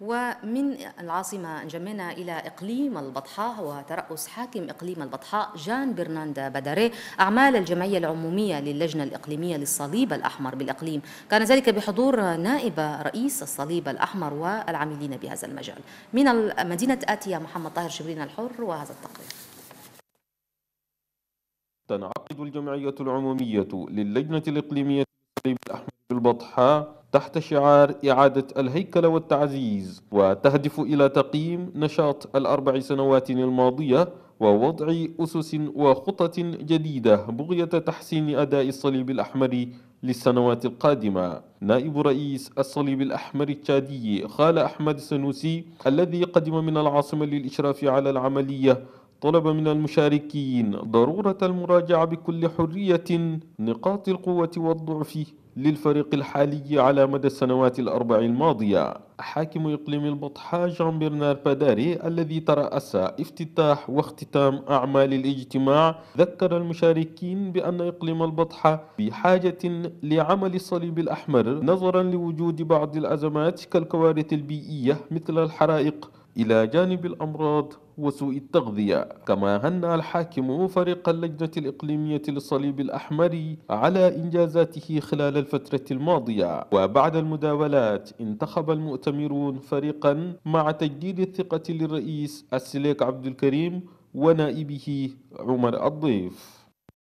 ومن العاصمة انجمينا إلى إقليم البطحاء وترأس حاكم إقليم البطحاء جان برناندا بدري أعمال الجمعية العمومية للجنة الإقليمية للصليب الأحمر بالإقليم كان ذلك بحضور نائب رئيس الصليب الأحمر والعاملين بهذا المجال من مدينة آتيا محمد طاهر شبرين الحر وهذا التقرير تنعقد الجمعية العمومية للجنة الإقليمية للصليب الأحمر بالبطحاء تحت شعار إعادة الهيكل والتعزيز وتهدف إلى تقييم نشاط الأربع سنوات الماضية ووضع أسس وخطط جديدة بغية تحسين أداء الصليب الأحمر للسنوات القادمة نائب رئيس الصليب الأحمر التشادي خال أحمد السنوسي الذي قدم من العاصمة للإشراف على العملية طلب من المشاركين ضرورة المراجعة بكل حرية نقاط القوة والضعف للفريق الحالي على مدى السنوات الأربع الماضية حاكم إقليم البطحاء جان برنار باداري الذي ترأس افتتاح واختتام أعمال الاجتماع ذكر المشاركين بأن إقليم البطحاء بحاجة لعمل الصليب الأحمر نظرا لوجود بعض الأزمات كالكوارث البيئية مثل الحرائق إلى جانب الأمراض وسوء التغذية كما هنأ الحاكم فريق اللجنة الإقليمية للصليب الأحمر على إنجازاته خلال الفترة الماضية وبعد المداولات انتخب المؤتمرون فريقا مع تجديد الثقة للرئيس السليك عبد الكريم ونائبه عمر الضيف